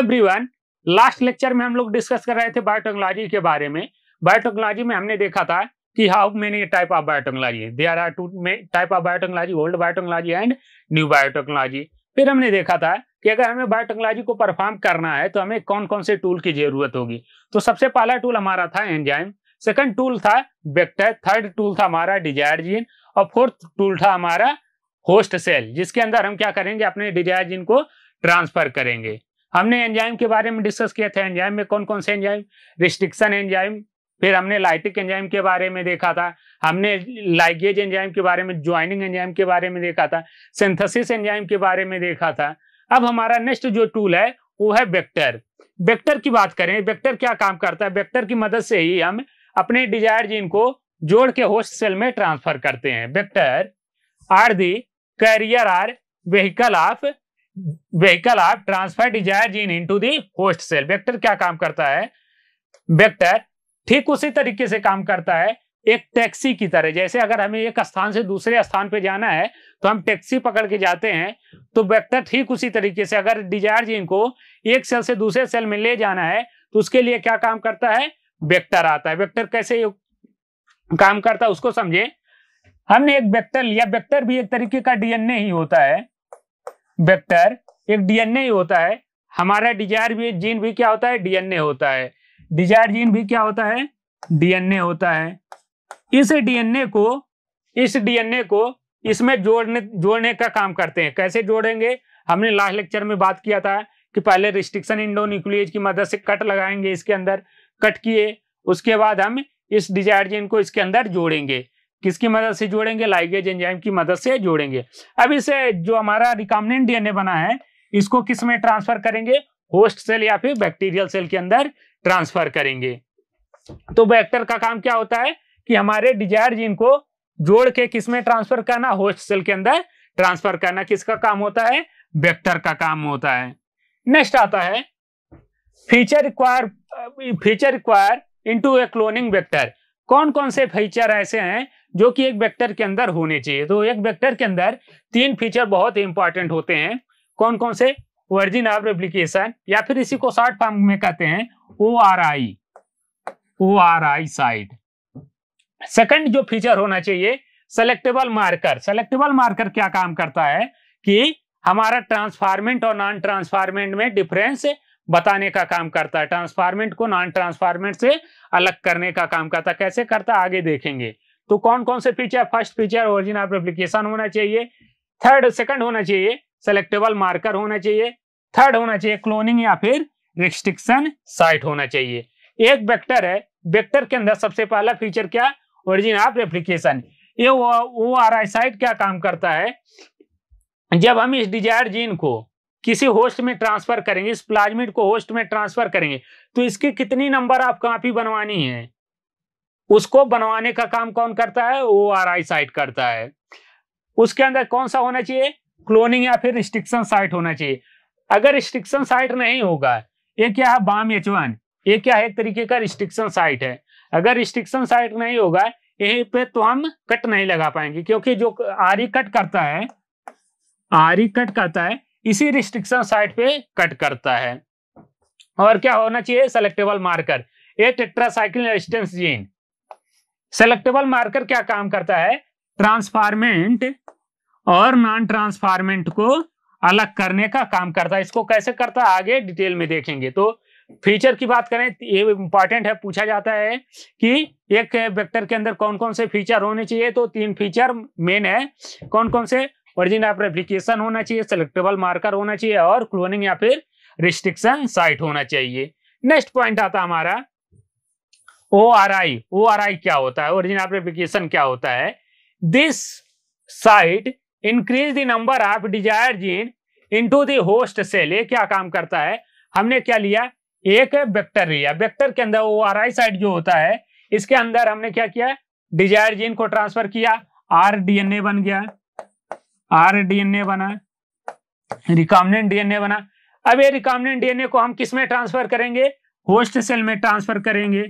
everyone last lecture में हम लोग डिस्कस कर रहे थे बायोटेक्नोलॉजी के बारे में बायोटेक्नोलॉजी में हमने देखा था कि how many type of biotechnology they are are two type of biotechnology old biotechnology and new biotechnology फिर हमने देखा था कि अगर हमें बायोटेक्नोलॉजी को परफॉर्म करना है तो हमें कौन कौन से टूल की जरूरत होगी तो सबसे पहला टूल हमारा था एंजाइम सेकंड टूल था वेक्टर थर्ड टूल था हमारा डिजायर जीन और फोर्थ टूल था हमारा होस्ट सेल जिसके अंदर हम क्या करेंगे अपने डिजायर जीन को ट्रांसफर करेंगे हमने एंजाइम के बारे में डिस्कस किया था एंजाइम में कौन कौन से एंजाइम रिस्ट्रिक्शन एंजाइम फिर हमने लाइटिक एंजाइम के बारे में देखा था हमने लाइगेज एंजाइम के बारे में ज्वाइनिंग एंजाइम के बारे में देखा था सिंथेसिस एंजाइम के बारे में देखा था अब हमारा नेक्स्ट जो टूल है वो है वेक्टर वेक्टर की बात करें वेक्टर क्या काम करता है वेक्टर की मदद से ही हम अपने डिजायर जीन को जोड़ के होस्ट सेल में ट्रांसफर करते हैं vector are the carrier or vehicle of vehicle transfer desire gene into the host cell vector क्या काम करता है वेक्टर ठीक उसी तरीके से काम करता है एक टैक्सी की तरह जैसे अगर हमें एक स्थान से दूसरे स्थान पर जाना है तो हम टैक्सी पकड़ के जाते हैं तो वेक्टर ठीक उसी तरीके से अगर डिजायर जीन को एक सेल से दूसरे सेल में ले जाना है तो उसके लिए क्या काम करता है वेक्टर आता है वेक्टर कैसे काम करता है उसको समझे हमने एक वेक्टर लिया वेक्टर भी एक तरीके का डीएनए ही होता है वेक्टर एक डीएनए ही होता है हमारा डिजायर भी जीन भी क्या होता है डीएनए होता है डिजायर जीन भी क्या होता है डीएनए होता है इस डीएनए को इस डीएनए को इसमें जोड़ने जोड़ने का काम करते हैं कैसे जोड़ेंगे हमने लास्ट लेक्चर में बात किया था कि पहले रिस्ट्रिक्शन इंडो की मदद से कट लगाएंगे इसके अंदर कट किए उसके बाद हम इस डिजायर जीन को इसके अंदर जोड़ेंगे किसकी मदद से जोड़ेंगे लाइगेज एंजाइम की मदद से जोड़ेंगे अब इसे जो हमारा रिकॉमनेंट डीएनए बना है इसको किस में ट्रांसफर करेंगे होस्ट सेल या फिर बैक्टीरियल सेल के अंदर ट्रांसफर करेंगे तो वेक्टर का काम क्या होता है कि हमारे डिजायर जीन को जोड़ के किस में ट्रांसफर करना होस्ट सेल के अंदर ट्रांसफर करना किसका काम होता है वेक्टर का काम होता है नेक्स्ट आता है feature require feature require into a cloning vector कौन कौन से फीचर ऐसे हैं जो कि एक वेक्टर के अंदर होने चाहिए तो एक वेक्टर के अंदर तीन फीचर बहुत इंपॉर्टेंट होते हैं कौन कौन से वर्जिन ऑफ रेप्लीकेशन या फिर इसी को शॉर्ट फॉर्म में कहते हैं O R I O R I side second जो फीचर होना चाहिए सेलेक्टेबल मार्कर सेलेक्टेबल मार्कर क्या काम करता है कि हमारा ट्रांसफार्मेंट और नॉन ट्रांसफार्मेंट में डिफरेंस बताने का काम करता है ट्रांसफार्मेंट को नॉन ट्रांसफार्मेंट से अलग करने का काम करता है कैसे करता है आगे देखेंगे तो कौन कौन से feature first feature original application होना चाहिए थर्ड सेकंड होना चाहिए सेलेक्टेबल मार्कर होना चाहिए थर्ड होना चाहिए क्लोनिंग या फिर रिस्ट्रिक्शन साइट होना चाहिए एक वेक्टर है वेक्टर के अंदर सबसे पहला फीचर क्या ओरिजिन ऑफ रेप्लीकेशन ये वो आर आई साइट क्या काम करता है जब हम इस डिजायर जीन को किसी होस्ट में ट्रांसफर करेंगे इस प्लाज्मिड को होस्ट में ट्रांसफर करेंगे तो इसकी कितनी नंबर आप कापी बनवानी है उसको बनवाने का काम कौन करता है ओ आर आई साइट करता है उसके अंदर कौन सा होना चाहिए क्लोनिंग या फिर रिस्ट्रिक्शन साइट होना चाहिए अगर रिस्ट्रिक्शन साइट नहीं होगा ये क्या है बाम एच वन ये क्या है एक तरीके का रिस्ट्रिक्शन साइट है अगर रिस्ट्रिक्शन साइट नहीं होगा यहीं पे तो हम कट नहीं लगा पाएंगे क्योंकि जो आरी कट करता है आरी कट करता है इसी रिस्ट्रिक्शन साइट पे कट करता है और क्या होना चाहिए सेलेक्टेबल मार्कर ये cycle resistance gene selectable marker क्या काम करता है ट्रांसफार्मेंट और नॉन ट्रांसफार्मेंट को अलग करने का काम करता है इसको कैसे करता है आगे डिटेल में देखेंगे तो फीचर की बात करें ये इंपॉर्टेंट है पूछा जाता है कि एक वेक्टर के अंदर कौन कौन से फीचर होने चाहिए तो तीन फीचर मेन है कौन कौन से ओरिजिन ऑफ रेप्लीकेशन होना चाहिए सेलेक्टेबल मार्कर होना चाहिए और क्लोनिंग या फिर रिस्ट्रिक्शन साइट होना चाहिए नेक्स्ट पॉइंट आता हमारा ओ आर आई ओ आर आई क्या होता है ओरिजिन एप्लीकेशन क्या होता है this site increase the number of desire gene into the host cell ये क्या काम करता है हमने क्या लिया एक वेक्टर लिया वेक्टर के अंदर ओ आर आई साइट जो होता है इसके अंदर हमने क्या किया डिजायर जीन को ट्रांसफर किया आर डीएनए बन गया आर डीएनए बना रिकॉम्बिनेंट डीएनए बना अब ये रिकॉम्बिनेंट डीएनए को हम किस में ट्रांसफर करेंगे होस्ट सेल में ट्रांसफर करेंगे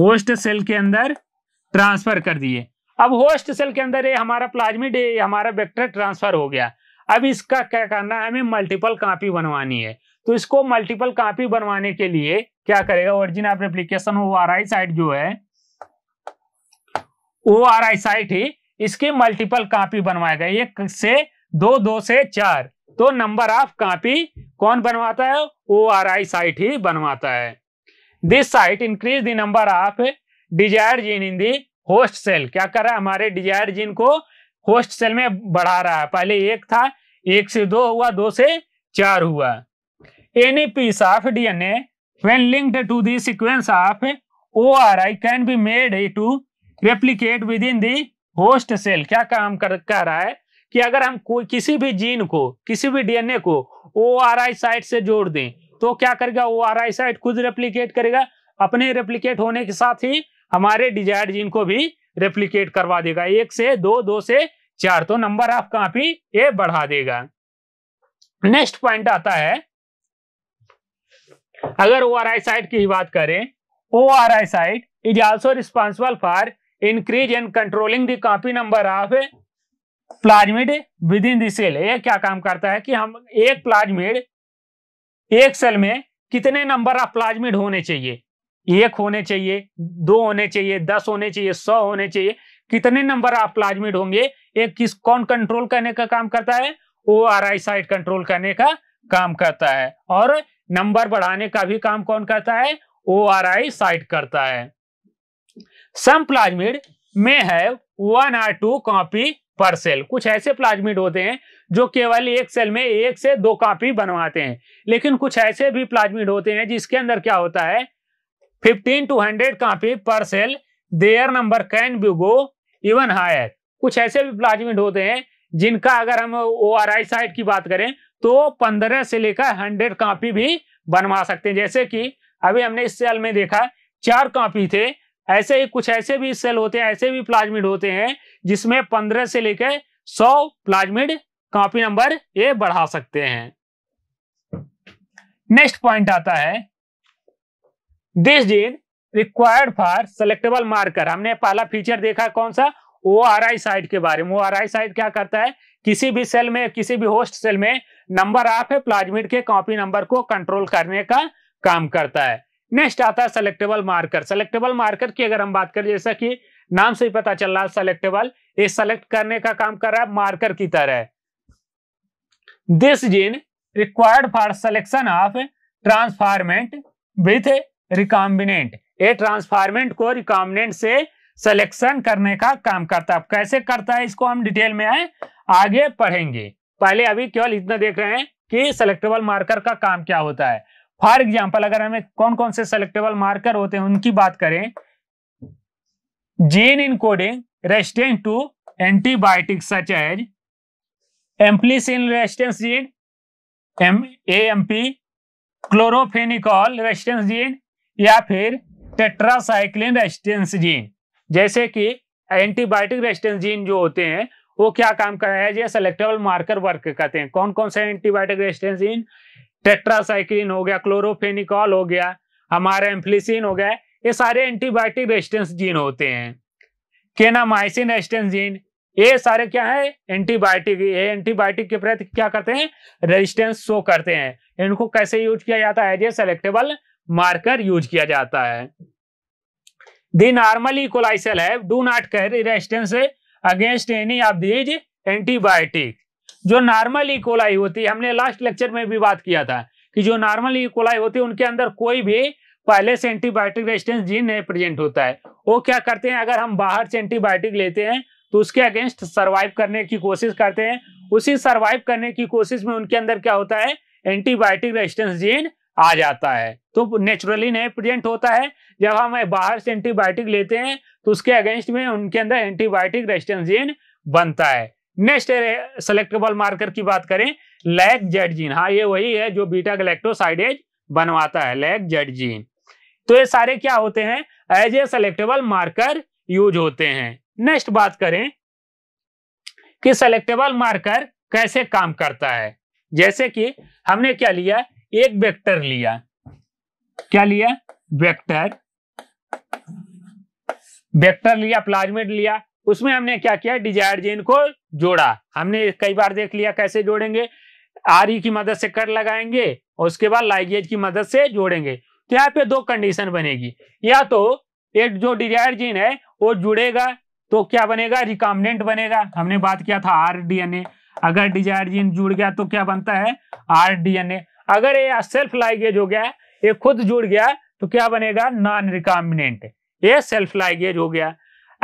होस्ट सेल के अंदर ट्रांसफर कर दिए अब होस्ट सेल के अंदर ये हमारा प्लाज्मिड ये हमारा वेक्टर ट्रांसफर हो गया अब इसका क्या करना है हमें मल्टीपल कॉपी बनवानी है तो इसको मल्टीपल कॉपी बनवाने के लिए क्या करेगा origin of replication O R I site जो है ओ आर आई साइट ही इसकी मल्टीपल कॉपी बनवाएगा एक से दो दो से चार तो नंबर ऑफ कॉपी कौन बनवाता है ओ आर आई साइट ही बनवाता है this site increase the number of desire gene in the host cell क्या कर रहा है हमारे डिजायर जीन को होस्ट सेल में बढ़ा रहा है पहले एक था एक से दो हुआ दो से चार हुआ any piece of DNA when linked to the sequence of ORI can be to replicate within the host cell क्या काम कर कह रहा है कि अगर हम कोई किसी भी जीन को किसी भी डीएनए को ओ आर आई साइट से जोड़ दें तो क्या करेगा वो आर आई साइट खुद रेप्लीकेट करेगा अपने रेप्लीकेट होने के साथ ही हमारे डिजायर जीन को भी रेप्लीकेट करवा देगा एक से दो दो से चार तो नंबर ऑफ कॉपी ये बढ़ा देगा नेक्स्ट पॉइंट आता है अगर ओ आर आई साइट की बात करें O R I site is also responsible for increase and controlling the copy number of plasmid within the cell ये क्या काम करता है कि हम एक प्लाज्मिड एक सेल में कितने नंबर ऑफ प्लाज्मिड होने चाहिए एक होने चाहिए दो होने चाहिए दस होने चाहिए सौ होने चाहिए कितने नंबर ऑफ प्लाज्मिड होंगे एक किस कौन कंट्रोल करने का काम करता है O R I side control करने का काम करता है और नंबर बढ़ाने का भी काम कौन करता है ओ आर आई साइड करता है सम प्लाज्मिड में है वन आर टू कॉपी पर सेल कुछ ऐसे प्लाज्मिड होते हैं जो केवल एक सेल में एक से दो कॉपी बनवाते हैं लेकिन कुछ ऐसे भी प्लाज्मिड होते हैं जिसके अंदर क्या होता है फिफ्टीन टू हंड्रेड कॉपी पर cell their number can be go even higher कुछ ऐसे भी प्लाज्मिड होते हैं जिनका अगर हम ओ आर आई साइड की बात करें तो पंद्रह से लेकर हंड्रेड कॉपी भी बनवा सकते हैं जैसे कि अभी हमने इस सेल में देखा चार कॉपी थे ऐसे ही कुछ ऐसे भी सेल होते हैं ऐसे भी प्लाज्मिड होते हैं जिसमें पंद्रह से लेकर सौ प्लाज्मिड कॉपी नंबर ए बढ़ा सकते हैं नेक्स्ट पॉइंट आता है this date required for selectable marker हमने पहला फीचर देखा कौन सा ओ आर आई साइट के बारे में ओ आर आई साइट क्या करता है किसी भी सेल में किसी भी होस्ट सेल में नंबर आप है प्लाज्मिड के कॉपी नंबर को कंट्रोल करने का काम करता है नेक्स्ट आता है सेलेक्टेबल मार्कर सेलेक्टेबल मार्कर की अगर हम बात करें जैसा कि नाम से ही पता चल रहा है सेलेक्टेबल ये सेलेक्ट करने का काम कर रहा है मार्कर की तरह this gene required for selection of transformant with recombinant a transformant को रिकॉम्बिनेंट से सिलेक्शन करने का काम करता है कैसे करता है इसको हम डिटेल में आए आगे पढ़ेंगे पहले अभी केवल इतना देख रहे हैं कि सेलेक्टेबल मार्कर का काम क्या होता है फॉर एग्जाम्पल अगर हमें कौन कौन से सेलेक्टेबल मार्कर होते हैं उनकी बात करें gene encoding resistant to antibiotic such as ampicillin resistance gene M A M P chloramphenicol resistance gene या फिर टेट्रासाइक्लिन रेजिस्टेंस जीन जैसे कि एंटीबायोटिक रेजिस्टेंस जीन जो होते हैं वो क्या काम कर रहे हैं ये सेलेक्टेबल मार्कर वर्क करते हैं कौन कौन से एंटीबायोटिक रेजिस्टेंस जीन टेट्रासाइक्लिन हो गया क्लोरोफेनिकॉल हो गया हमारा एम्फ्लिसिन हो गया ये सारे एंटीबायोटिक रेजिस्टेंस जीन होते हैं केनामाइसिन रेजिस्टेंस जीन ये सारे क्या है एंटीबायोटिक ये एंटीबायोटिक के प्रति क्या करते हैं रेजिस्टेंस शो करते हैं इनको कैसे यूज किया जाता है as a selectable marker use किया जाता है दी नॉर्मल इकोलाइसल है do not carry resistance against any of these antibiotic जो नॉर्मल इकोलाई होती है हमने लास्ट लेक्चर में भी बात किया था कि जो नॉर्मल इकोलाई होती है उनके अंदर कोई भी पहले से एंटीबायोटिक रेजिस्टेंस जीन नहीं प्रेजेंट होता है वो क्या करते हैं अगर हम बाहर से एंटीबायोटिक लेते हैं तो उसके अगेंस्ट सर्वाइव करने की कोशिश करते हैं उसी सर्वाइव करने की कोशिश में उनके अंदर क्या होता है एंटीबायोटिक रेजिस्टेंस जीन आ जाता है तो नेचुरली नहीं प्रेजेंट होता है जब हम बाहर से एंटीबायोटिक लेते हैं तो उसके अगेंस्ट में उनके अंदर एंटीबायोटिक रेजिस्टेंस जीन बनता है नेक्स्ट सेलेक्टेबल मार्कर की बात करें लैक जेड जीन हाँ ये वही है जो बीटा गलेक्ट्रोसाइडेज बनवाता है लैक जेड जीन तो ये सारे क्या होते हैं as a selectable marker use होते हैं नेक्स्ट बात करें कि सेलेक्टेबल मार्कर कैसे काम करता है जैसे कि हमने क्या लिया एक वेक्टर लिया क्या लिया वेक्टर वेक्टर लिया प्लाज्मेट लिया उसमें हमने क्या किया डिजायर जेन को जोड़ा हमने कई बार देख लिया कैसे जोड़ेंगे आर की मदद से कर लगाएंगे और उसके बाद लाइगेज की मदद से जोड़ेंगे तो यहाँ पे दो कंडीशन बनेगी या तो एक जो डिजायर जीन है वो जुड़ेगा तो क्या बनेगा रिकॉम्बिनेंट बनेगा हमने बात किया था आर डीएनए अगर डिजायर जीन जुड़ गया तो क्या बनता है आर अगर ये सेल्फ लाइगेज हो गया ये खुद जुड़ गया तो क्या बनेगा नॉन रिकॉम्बिनेंट ये सेल्फ लाइगेज हो गया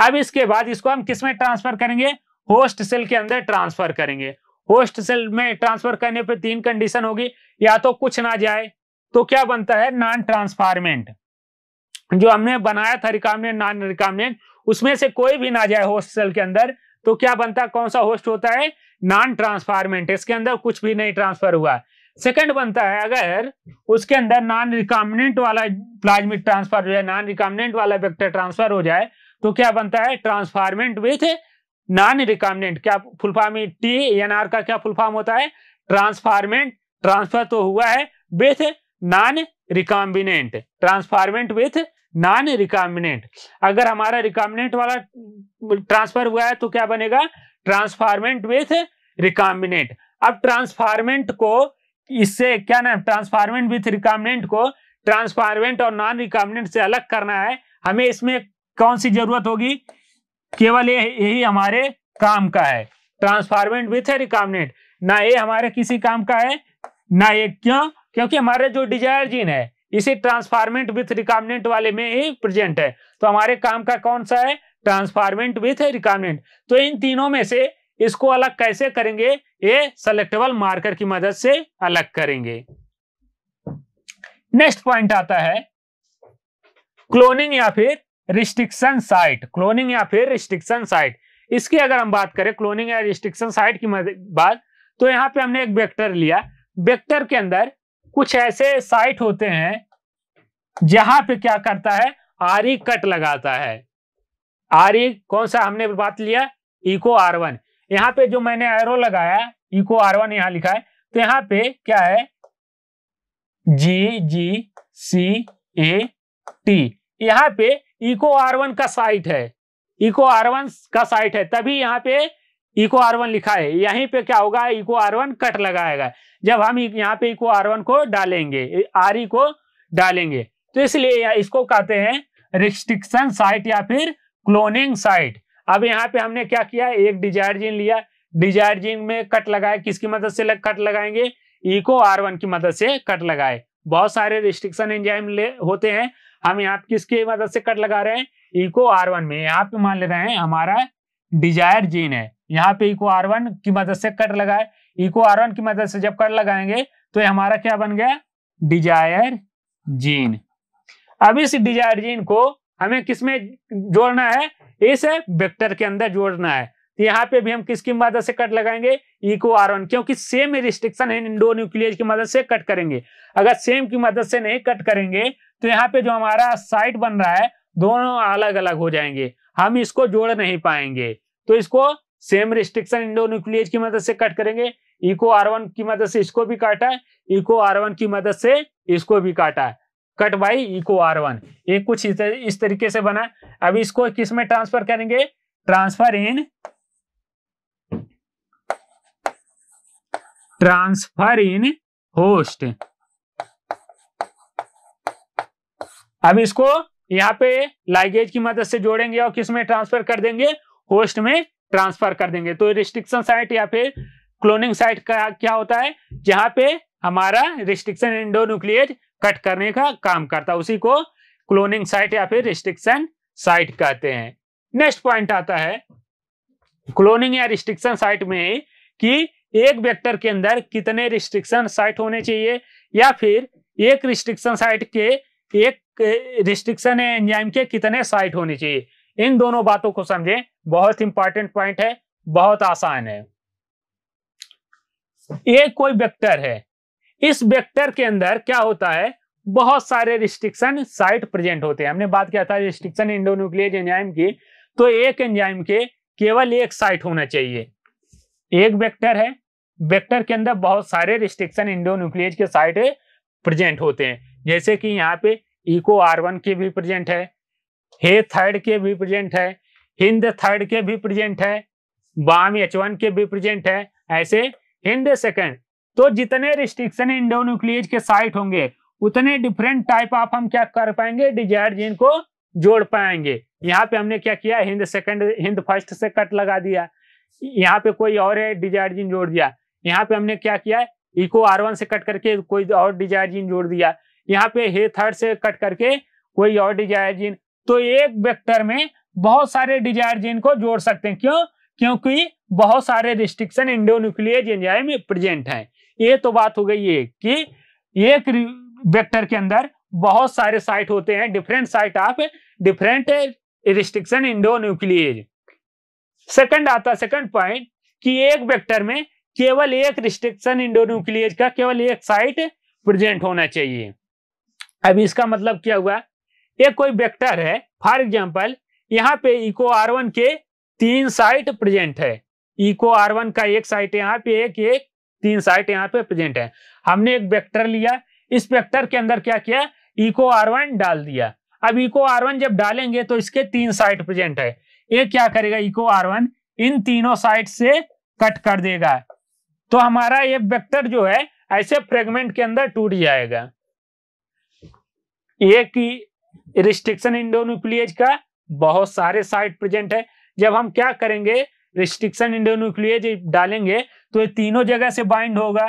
अब इसके बाद इसको हम किस में ट्रांसफर करेंगे होस्ट सेल के अंदर ट्रांसफर करेंगे होस्ट सेल में ट्रांसफर करने पर तीन कंडीशन होगी या तो कुछ ना जाए तो क्या बनता है नॉन ट्रांसफार्मेंट जो हमने बनाया था रिकामनेट नॉन रिकामनेट उसमें से कोई भी ना जाए होस्ट सेल के अंदर तो क्या बनता कौन सा होस्ट होता है नॉन ट्रांसफार्मेंट इसके अंदर कुछ भी नहीं ट्रांसफर हुआ सेकंड बनता है अगर उसके अंदर नॉन रिकॉम्बिनेंट वाला प्लाज्मिक ट्रांसफर हो जाए नॉन रिकॉम्बिनेंट वाला वेक्टर ट्रांसफर हो जाए तो क्या बनता है ट्रांसफार्मेंट विथ नॉन रिकॉम्बिनेंट क्या फुलफार्म टी एन आर का क्या फुलफार्म होता है ट्रांसफार्मेंट ट्रांसफर तो हुआ है with non recombinant transformant with non recombinant अगर हमारा रिकॉम्बिनेंट वाला ट्रांसफर हुआ है तो क्या बनेगा ट्रांसफार्मेंट विथ रिकॉम्बिनेंट अब ट्रांसफार्मेंट को इससे क्या नाम ट्रांसफार्मेंट विथ रिकॉम्बिनेंट को ट्रांसफार्मेंट और नॉन रिकॉम्बिनेंट से अलग करना है हमें इसमें कौन सी जरूरत होगी केवल यही हमारे काम का है ट्रांसफार्मेंट विथ रिकॉम्बिनेंट ना ये हमारे किसी काम का है ना ये क्यों क्योंकि हमारे जो डिजायर जीन है इसी ट्रांसफार्मेंट विथ रिकॉम्बिनेंट वाले में ही प्रेजेंट है तो हमारे काम का कौन सा है ट्रांसफार्मेंट विथ रिकॉम्बिनेंट तो इन तीनों में से इसको अलग कैसे करेंगे ये सेलेक्टेबल मार्कर की मदद से अलग करेंगे नेक्स्ट पॉइंट आता है क्लोनिंग या फिर रिस्ट्रिक्शन साइट क्लोनिंग या फिर रिस्ट्रिक्शन साइट इसकी अगर हम बात करें क्लोनिंग या रिस्ट्रिक्शन साइट की बात तो यहाँ पे हमने एक वेक्टर लिया वेक्टर के अंदर कुछ ऐसे साइट होते हैं जहां पे क्या करता है आरी कट e लगाता है आरी e कौन सा हमने बात लिया इको आर वन यहाँ पे जो मैंने एरो लगाया इको आर वन यहां लिखा है तो यहाँ पे क्या है जी जी सी ए टी यहाँ पे इको आर वन का साइट है इको आर वन का साइट है तभी यहाँ पे इको आर वन लिखा है यहीं पे क्या होगा इको आर वन कट लगाएगा जब हम यहाँ पे इको आर वन को डालेंगे आर ई e को डालेंगे तो इसलिए इसको कहते हैं रिस्ट्रिक्शन साइट या फिर क्लोनिंग साइट अब यहाँ पे हमने क्या किया एक डिजायर जीन लिया डिजायर जीन में कट लगाए किसकी मदद से लग, कट लगाएंगे इको आर वन की मदद से कट लगाए बहुत सारे रिस्ट्रिक्शन एंजाइम होते हैं हम यहाँ किसकी मदद से कट लगा रहे हैं इको आर वन में यहाँ पे मान ले रहे हैं हमारा डिजायर जीन है यहाँ पे इको आर वन की मदद से कट लगाए इको आर वन की मदद से जब कट लगाएंगे तो ये हमारा क्या बन गया डिजायर जीन अब इस डिजायर जीन को हमें किसमें जोड़ना है इस वेक्टर के अंदर जोड़ना है तो यहाँ पे भी हम किसकी मदद से कट लगाएंगे इको आर वन क्योंकि सेम रिस्ट्रिक्शन है इंडो न्यूक्लियस की मदद से कट करेंगे अगर सेम की मदद से नहीं कट करेंगे तो यहाँ पे जो हमारा साइट बन रहा है दोनों अलग अलग हो जाएंगे हम इसको जोड़ नहीं पाएंगे तो इसको सेम रिस्ट्रिक्शन इंडो न्यूक्लियर की मदद से कट करेंगे इको आर वन की मदद से इसको भी काटा है इको आर वन की मदद से इसको भी काटा है cut by Eco R one ये कुछ इस तरीके से बना अब इसको किस में ट्रांसफर करेंगे transfer in transfer in host अब इसको यहाँ पे लाइगेज की मदद से जोड़ेंगे और किस में ट्रांसफर कर देंगे होस्ट में ट्रांसफर कर देंगे तो रिस्ट्रिक्शन साइट या फिर क्लोनिंग साइट का क्या होता है जहां पे हमारा रिस्ट्रिक्शन एंडोन्यूक्लियज कट करने का काम करता है उसी को क्लोनिंग साइट या फिर रिस्ट्रिक्शन साइट कहते हैं नेक्स्ट पॉइंट आता है क्लोनिंग या रिस्ट्रिक्शन साइट में कि एक वेक्टर के अंदर कितने रिस्ट्रिक्शन साइट होने चाहिए या फिर एक रिस्ट्रिक्शन साइट के एक रिस्ट्रिक्शन एंजाइम के कितने साइट होने चाहिए इन दोनों बातों को समझें बहुत इंपॉर्टेंट पॉइंट है बहुत आसान है एक कोई वेक्टर है इस वेक्टर के अंदर क्या होता है बहुत सारे रिस्ट्रिक्शन साइट प्रेजेंट होते हैं हमने बात किया था रिस्ट्रिक्शन इंडोन्यूक्लियज एंजाइम की तो एक एंजाइम के केवल एक साइट होना चाहिए एक वेक्टर है वेक्टर के अंदर बहुत सारे रिस्ट्रिक्शन इंडोन्यूक्लियज के साइट प्रेजेंट होते हैं जैसे कि यहाँ पे इको आर वन के भी प्रेजेंट है हे थर्ड के भी प्रेजेंट है हिंद थर्ड के भी प्रेजेंट है बाम एच वन के भी प्रेजेंट है ऐसे हिंद सेकंड तो जितने रिस्ट्रिक्शन इंडो इंडोन्यूक्लियज के साइट होंगे उतने डिफरेंट टाइप आप हम क्या कर पाएंगे डिजायर जीन को जोड़ पाएंगे यहाँ पे हमने क्या किया हिंद सेकंड हिंद फर्स्ट से कट लगा दिया यहाँ पे कोई और डिजायर जीन जोड़ दिया यहाँ पे हमने क्या किया इको आर वन से कट करके कोई और डिजायर जीन जोड़ दिया यहाँ पे हे थर्ड से कट करके कोई और डिजायर जीन तो एक वेक्टर में बहुत सारे डिजायर जीन को जोड़ सकते हैं क्यों क्योंकि बहुत सारे रिस्ट्रिक्शन न्यूक्लियर एंजाइम प्रेजेंट हैं ये तो बात हो गई है कि एक वेक्टर के अंदर बहुत सारे साइट होते हैं different site of different restriction nuclear second आता सेकंड पॉइंट कि एक वेक्टर में केवल एक रिस्ट्रिक्शन इंडो न्यूक्लियर का केवल एक साइट प्रेजेंट होना चाहिए अब इसका मतलब क्या हुआ एक कोई वेक्टर है फॉर एग्जाम्पल यहाँ पे इको आर वन के तीन साइट प्रेजेंट है इको आर वन का एक साइट यहाँ पे एक एक तीन साइट यहाँ पे प्रेजेंट है हमने एक वेक्टर लिया इस वेक्टर के अंदर क्या किया इको आर वन डाल दिया अब इको आर वन जब डालेंगे तो इसके तीन साइट प्रेजेंट है ये क्या करेगा इको आर वन इन तीनों साइट से कट कर देगा तो हमारा ये वेक्टर जो है ऐसे फ्रेगमेंट के अंदर टूट जाएगा एक रिस्ट्रिक्शन इंडोन्यूक्लियज का बहुत सारे साइट प्रेजेंट है जब हम क्या करेंगे रिस्ट्रिक्शन इंडोन्यूक्लियज डालेंगे तो ये तीनों जगह से बाइंड होगा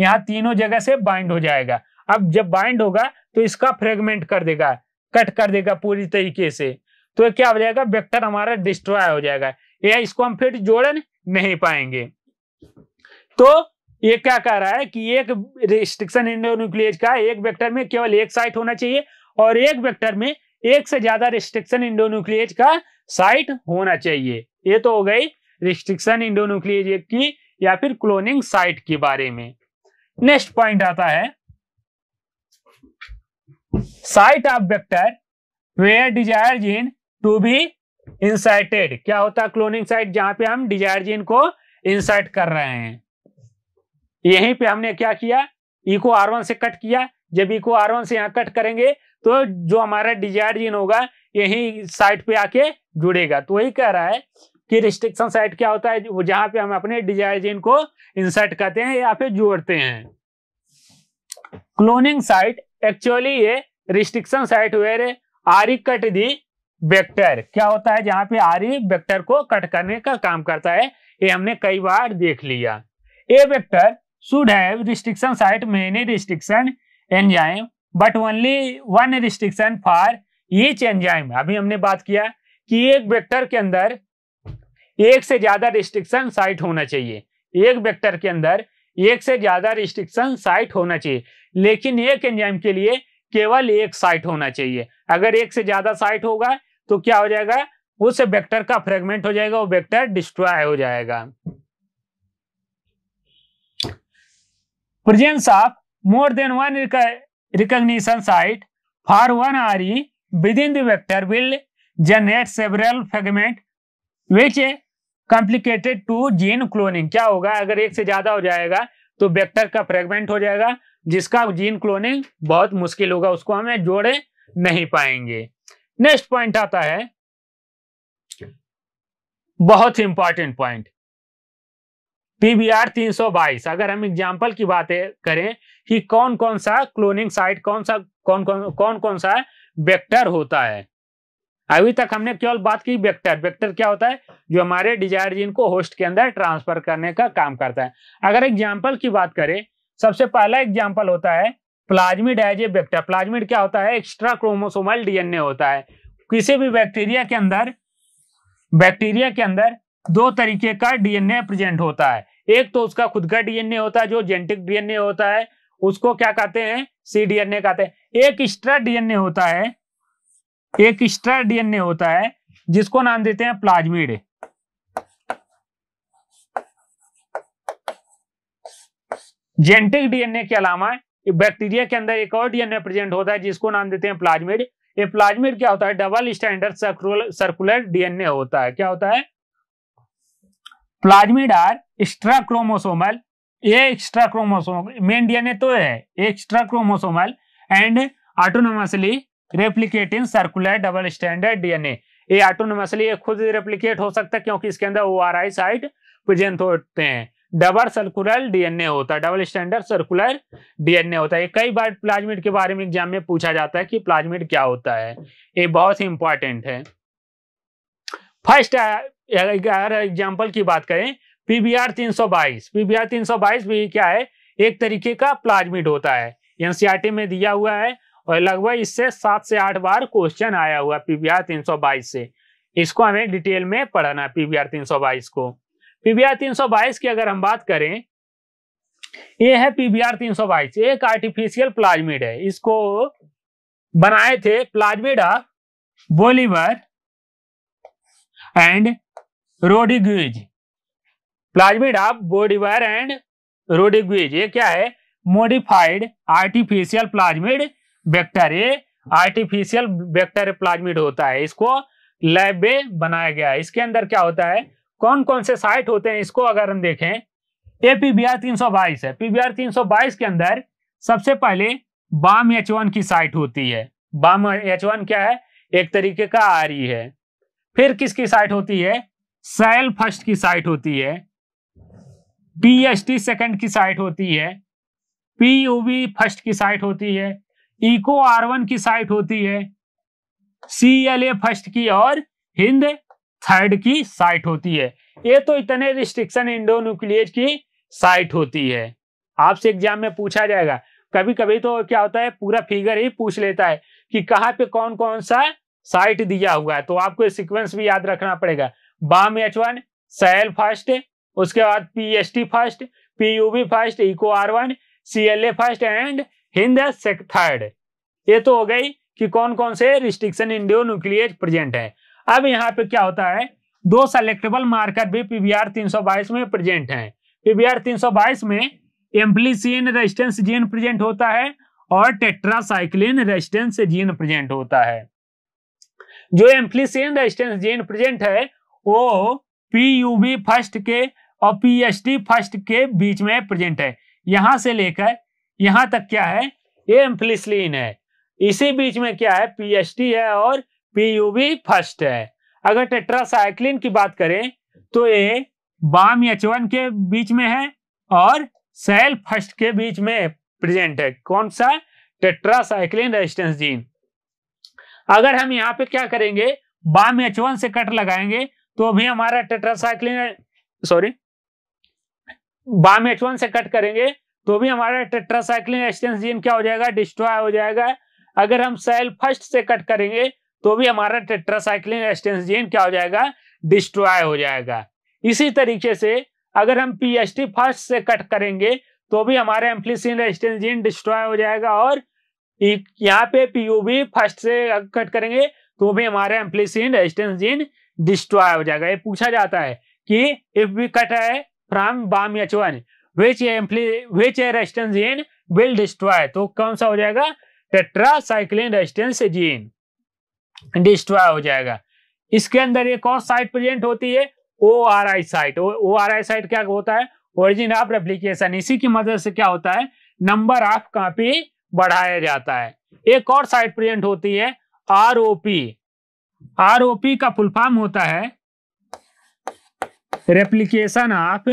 यहाँ तीनों जगह से बाइंड हो जाएगा अब जब बाइंड होगा तो इसका फ्रेगमेंट कर देगा कट कर देगा पूरी तरीके से तो क्या हो जाएगा वेक्टर हमारा डिस्ट्रॉय हो जाएगा या इसको हम फिर जोड़न नहीं पाएंगे तो ये क्या कह रहा है कि एक रिस्ट्रिक्शन इंडोन्यूक्लियज का एक वेक्टर में केवल एक साइट होना चाहिए और एक वेक्टर में एक से ज्यादा रिस्ट्रिक्शन न्यूक्लियज का साइट होना चाहिए ये तो हो गई रिस्ट्रिक्शन इंडो न्यूक्लियज की या फिर क्लोनिंग साइट के बारे में नेक्स्ट पॉइंट आता है site of vector where desire gene to be inserted क्या होता है क्लोनिंग साइट जहां पे हम डिजायर जीन को इंसर्ट कर रहे हैं यहीं पे हमने क्या किया इको आर वन से कट किया जब इको आर वन से यहां कट करेंगे तो जो हमारा डिजायर जीन होगा यही साइट पे आके जुड़ेगा तो वही कह रहा है कि रिस्ट्रिक्शन साइट क्या होता है वो जहां पे हम अपने डिजायर जीन को इंसर्ट करते हैं या फिर जोड़ते हैं क्लोनिंग साइट एक्चुअली ये restriction site where are cut the vector क्या होता है जहां पे आरी वेक्टर e को कट करने का काम करता है ये हमने कई बार देख लिया a vector should have restriction site many restriction enzyme but only one restriction for each enzyme अभी हमने बात किया कि एक वेक्टर के अंदर एक से ज्यादा रिस्ट्रिक्शन साइट होना चाहिए एक वेक्टर के अंदर एक से ज्यादा रिस्ट्रिक्शन साइट होना चाहिए लेकिन एक एंजाइम के लिए केवल एक साइट होना चाहिए अगर एक से ज्यादा साइट होगा तो क्या हो जाएगा उस वेक्टर का फ्रेगमेंट हो जाएगा वो वेक्टर डिस्ट्रॉय हो जाएगा presence of more than one recognition site for one RE within the vector will generate several fragment which complicated to gene cloning क्या होगा अगर एक से ज्यादा हो जाएगा तो वेक्टर का फ्रेगमेंट हो जाएगा जिसका जीन क्लोनिंग बहुत मुश्किल होगा उसको हमें जोड़े नहीं पाएंगे नेक्स्ट पॉइंट आता है बहुत इंपॉर्टेंट पॉइंट पीबीआर 322 अगर हम एग्जाम्पल की बात करें कि कौन कौन सा क्लोनिंग साइट कौन सा कौन कौन कौन कौन सा वेक्टर होता है अभी तक हमने केवल बात की वेक्टर वेक्टर क्या होता है जो हमारे डिजायर जीन को होस्ट के अंदर ट्रांसफर करने का काम करता है अगर एग्जाम्पल की बात करें सबसे पहला एग्जाम्पल होता है plasmid as a vector plasmid क्या होता है एक्स्ट्रा क्रोमोसोमल डीएनए होता है किसी भी बैक्टीरिया के अंदर बैक्टीरिया के अंदर दो तरीके का डीएनए प्रेजेंट होता है एक तो उसका खुद का डीएनए होता है जो जेनेटिक डीएनए होता है उसको क्या कहते हैं सी डीएनए कहते हैं एक एक्स्ट्रा डीएनए होता है एक एक्स्ट्रा डीएनए होता है जिसको नाम देते हैं प्लाज्मिड जेनेटिक डीएनए के अलावा बैक्टीरिया के अंदर एक और डीएनए प्रेजेंट होता है जिसको नाम देते हैं प्लाज्मिड ये प्लाज्मिड क्या होता है डबल स्टैंडर्ड सर्कुलर डीएनए होता है क्या होता है प्लाज्मिड आर एक्स्ट्रा क्रोमोसोमल ये एक्स्ट्रा क्रोमोसोम मेन डीएनए तो है extra chromosomal and autonomously replicate in circular double standard DNA ये ऑटोनोमसली खुद रेप्लीकेट हो सकता है क्योंकि इसके अंदर O R I site present होते हैं डबल सर्कुलर डीएनए होता है डबल स्टैंडर्ड सर्कुलर डीएनए होता है कई बार प्लाज्मिड के बारे में एग्जाम में पूछा जाता है कि प्लाज्मिड क्या होता है ये बहुत ही इंपॉर्टेंट है फर्स्ट अगर एग्जाम्पल की बात करें पीबीआर 322 पीबीआर 322 भी क्या है एक तरीके का प्लाज्मिड होता है एनसीआरटी में दिया हुआ है और लगभग इससे सात से आठ बार क्वेश्चन आया हुआ पीबीआर 322 से इसको हमें डिटेल में पढ़ना है पीबीआर 322 को पीबीआर 322 की अगर हम बात करें ये है पीबीआर 322 एक आर्टिफिशियल प्लाज्मिड है इसको बनाए थे plasmid Bolivar and Rodriguez plasmid of Bolivar and Rodriguez ये क्या है मॉडिफाइड आर्टिफिशियल प्लाज्मिड वेक्टर ये आर्टिफिशियल वेक्टर प्लाज्मिड होता है इसको लैब में बनाया गया है इसके अंदर क्या होता है कौन कौन से साइट होते हैं इसको अगर हम देखें ये पीबीआर 322 है पीबीआर 322 के अंदर सबसे पहले बाम एच वन की साइट होती है बाम एच वन क्या है एक तरीके का आर है फिर किसकी साइट होती है सेल फर्स्ट की साइट होती है पी टी सेकेंड की साइट होती है पीयूवी फर्स्ट की साइट होती है इको आर वन की साइट होती है सी एल ए फर्स्ट की और हिंद थर्ड की साइट होती है ये तो इतने रिस्ट्रिक्शन न्यूक्लियर की साइट होती है आपसे एग्जाम में पूछा जाएगा कभी कभी तो क्या होता है पूरा फिगर ही पूछ लेता है कि कहाँ पे कौन कौन सा साइट दिया हुआ है तो आपको सीक्वेंस भी याद रखना पड़ेगा Bam H one Sal first उसके बाद P S T first P U B first Eco R one C L A first and Hind third ये तो हो गई कि कौन कौन से रिस्ट्रिक्शन इंडियो न्यूक्लियर प्रेजेंट है अब यहाँ पे क्या होता है दो सेलेक्टेबल मार्कर भी पीबीआर 322 में प्रेजेंट हैं पीबीआर 322 में एम्पलीसिन रेजिस्टेंस जीन प्रेजेंट होता है और टेट्रासाइक्लिन रेजिस्टेंस जीन प्रेजेंट होता है जो एम्पलीसिन रेजिस्टेंस जीन प्रेजेंट है वो पीयूबी फर्स्ट के और पीएचडी फर्स्ट के बीच में प्रेजेंट है यहां से लेकर यहां तक क्या है ये एम्फिलिसलिन है इसी बीच में क्या है पीएचडी है और पीयूबी फर्स्ट है अगर टेट्रासाइक्लिन की बात करें तो ये बाम एच के बीच में है और सेल फर्स्ट के बीच में प्रेजेंट है कौन सा टेट्रासाइक्लिन रेजिस्टेंस जीन अगर हम यहाँ पे क्या करेंगे बाम एच से कट लगाएंगे तो भी हमारा tetracycline sorry Bam H one से कट करेंगे तो भी हमारा टेट्रासाइक्लिन एक्सटेंसिन क्या हो जाएगा डिस्ट्रॉय हो जाएगा अगर हम सेल फर्स्ट से कट करेंगे तो भी हमारा टेट्रासाइक्लिन एक्सटेंसिन क्या हो जाएगा डिस्ट्रॉय हो जाएगा इसी तरीके से अगर हम पी एच टी फर्स्ट से कट करेंगे तो भी हमारा एम्फलिसिन रेजिस्टेंस डिस्ट्रॉय हो जाएगा और यहाँ पे पीयूबी फर्स्ट से कट करेंगे तो भी हमारा एम्प्लीसिन रेजिस्टेंस जीन डिस्ट्रॉय हो जाएगा ये पूछा जाता है कि इफ वी कट है from Bam H one which which a resistance gene will destroy तो कौन सा हो जाएगा टेट्रासाइक्लिन रेस्टेंस जीन डिस्ट्रॉय हो जाएगा इसके अंदर ये कौन साइट प्रेजेंट होती है O R I site O R I site क्या होता है ओरिजिन ऑफ रेप्लीकेशन इसी की मदद से क्या होता है नंबर ऑफ कॉपी बढ़ाया जाता है एक और साइट प्रेजेंट होती है R O P R O P का फुल फॉर्म होता है रेप्लीकेशन ऑफ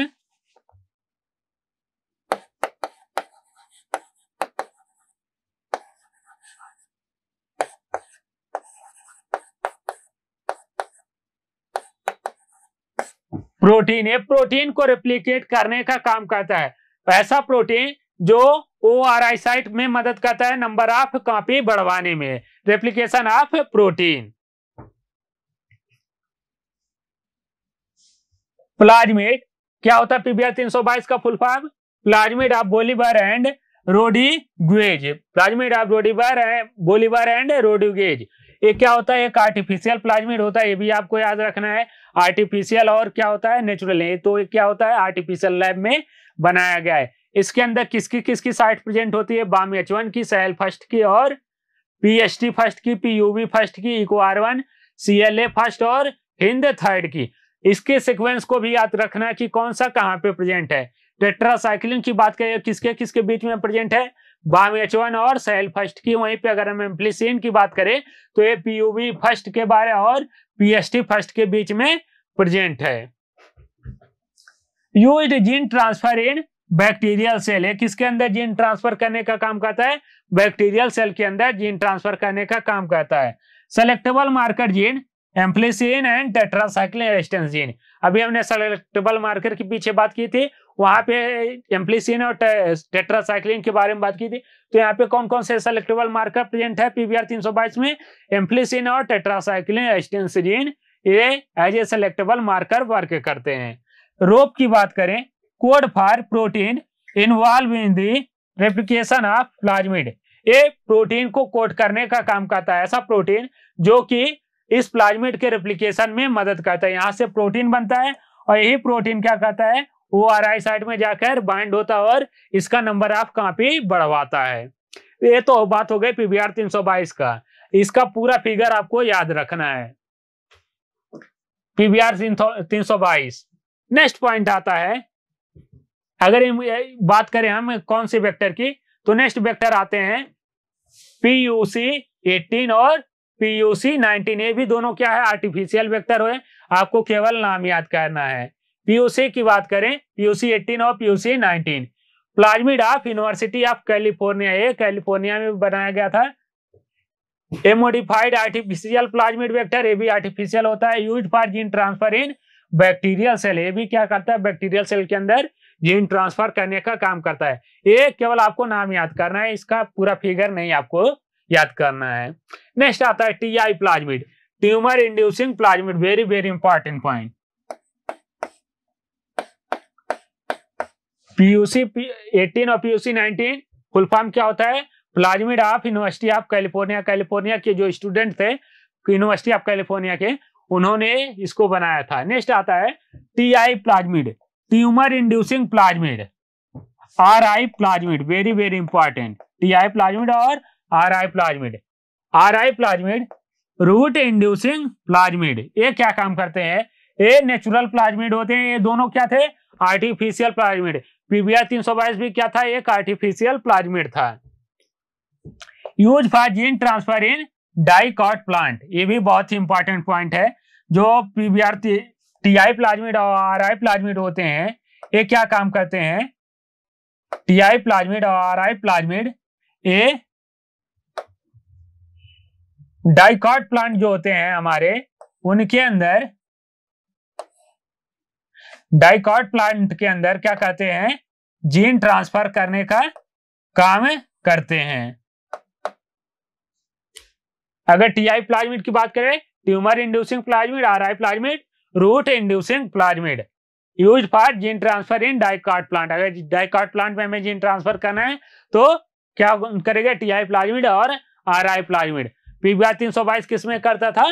प्रोटीन ये प्रोटीन को रेप्लीकेट करने का काम करता है तो ऐसा प्रोटीन जो ओ आर आई साइट में मदद करता है नंबर ऑफ कॉपी बढ़वाने में रेप्लीकेशन ऑफ प्रोटीन प्लाजमेट क्या होता है पीबीआर 322 का full form plasmid of Bolivar and Rodriguez plasmid of Bolivar Bolivar and Rodriguez ये क्या होता है एक आर्टिफिशियल प्लाज्मेट होता है ये भी आपको याद रखना है आर्टिफिशियल और क्या होता है नेचुरल है तो क्या होता है आर्टिफिशियल लैब में बनाया गया है इसके अंदर किसकी किसकी साइट प्रेजेंट होती है बाम एच वन की सहल फर्स्ट की और पीएचटी फर्स्ट की पीयूबी फर्स्ट की Eco R one C first और हिंद थर्ड की इसके सिक्वेंस को भी याद रखना है कि कौन सा कहाँ पे प्रेजेंट है टेट्रासाइक्लिन की बात करें किसके किसके बीच में प्रेजेंट है बाम एच वन और सेल फर्स्ट की वहीं पे अगर हम एम्प्लीसिन की बात करें तो ये पीयूवी फर्स्ट के बारे और पीएसटी फर्स्ट के बीच में प्रेजेंट है use gene transfer in bacterial cell है किसके अंदर जीन ट्रांसफर करने का काम करता है बैक्टीरियल सेल के अंदर जीन ट्रांसफर करने का काम करता है selectable marker gene ampicillin and tetracycline resistance अभी हमने सेलेक्टेबल मार्कर के पीछे बात की थी वहां पे एम्प्लीसिन और टेट्रासाइक्लिन के बारे में बात की थी तो यहाँ पे कौन कौन से सेलेक्टेबल मार्कर प्रेजेंट है पीबीआर 322 में एम्प्लीसिन और टेट्रासाइक्लिन एस्टेंसिन ये as a selectable marker work करते हैं रोप की बात करें code for protein involve in the replication of plasmid ये प्रोटीन को कोट करने का काम करता है ऐसा प्रोटीन जो कि इस प्लाज्मिड के रिप्लीकेशन में मदद करता है यहाँ से प्रोटीन बनता है और यही प्रोटीन क्या करता है वो आर आई साइड में जाकर बाइंड होता है और इसका नंबर ऑफ कापी बढ़वाता है ये तो बात हो गई पीबीआर 322 का इसका पूरा फिगर आपको याद रखना है पीबीआर 322 नेक्स्ट पॉइंट आता है अगर बात करें हम कौन से वेक्टर की तो नेक्स्ट वेक्टर आते हैं पीयूसी 18 और पीयूसी नाइनटीन ए भी दोनों क्या है आर्टिफिशियल वेक्टर हुए आपको केवल नाम याद करना है पीयूसी की बात करें पीयूसी एटीन और PUC nineteen plasmid of University of California ये कैलिफोर्निया में बनाया गया था a modified artificial plasmid vector ये भी आर्टिफिशियल होता है use for gene transfer in bacterial cell ये भी क्या करता है बैक्टीरियल सेल के अंदर जीन ट्रांसफर करने का काम करता है ये केवल आपको नाम याद करना है इसका पूरा फिगर नहीं आपको याद करना है नेक्स्ट आता है T I plasmid tumor inducing plasmid very very important point PUC eighteen और पीयूसी नाइनटीन फुल फॉर्म क्या होता है plasmid of University of California California के जो स्टूडेंट थे यूनिवर्सिटी ऑफ कैलिफोर्निया के उन्होंने इसको बनाया था नेक्स्ट आता है T I plasmid tumor inducing plasmid R I plasmid very very important T I plasmid और R I plasmid R I plasmid root inducing plasmid ये क्या काम करते हैं ये नेचुरल प्लाज्मिड होते हैं ये दोनों क्या थे आर्टिफिशियल प्लाज्मिड पीबीआर तीन सौ बाईस भी क्या था एक आर्टिफिशियल प्लाज्मिड था use for gene transfer in dicot plant ये भी बहुत ही इंपॉर्टेंट पॉइंट है जो पीबीआर टी आई प्लाज्मिड और आर आई प्लाज्मिड होते हैं ये क्या काम करते हैं टी आई प्लाज्मिड और आर आई प्लाज्मिड ये डाइकॉट प्लांट जो होते हैं हमारे उनके अंदर डाइकॉट प्लांट के अंदर क्या कहते हैं जीन ट्रांसफर करने का काम करते हैं अगर टीआई प्लाज्मिड की बात करें tumor inducing plasmid R I plasmid root inducing plasmid use for gene transfer in dicot plant अगर डाइकॉट प्लांट में हमें जीन ट्रांसफर करना है तो क्या करेगा टीआई प्लाज्मिड और आर आई प्लाज्मिड पीबीआर 322 किस किसमें करता था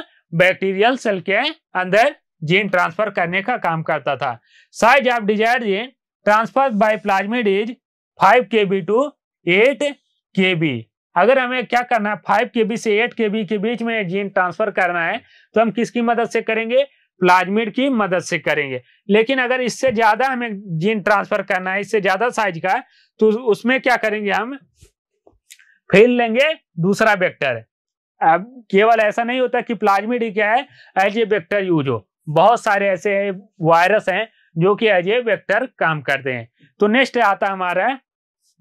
बैक्टीरियल सेल के अंदर जीन ट्रांसफर करने का काम करता था size of desire gene transfer by plasmid is 5 B to 8 B अगर हमें क्या करना है 5 बी से 8 बी के बीच में जीन ट्रांसफर करना है तो हम किसकी मदद से करेंगे प्लाज्मिड की मदद से करेंगे लेकिन अगर इससे ज्यादा हमें जीन ट्रांसफर करना है इससे ज्यादा साइज का तो उसमें क्या करेंगे हम फेल लेंगे दूसरा वेक्टर केवल ऐसा नहीं होता कि प्लाज्मिड क्या है एज ए वेक्टर यूज हो बहुत सारे ऐसे वायरस हैं जो कि एज ए वेक्टर काम करते हैं तो नेक्स्ट आता है हमारा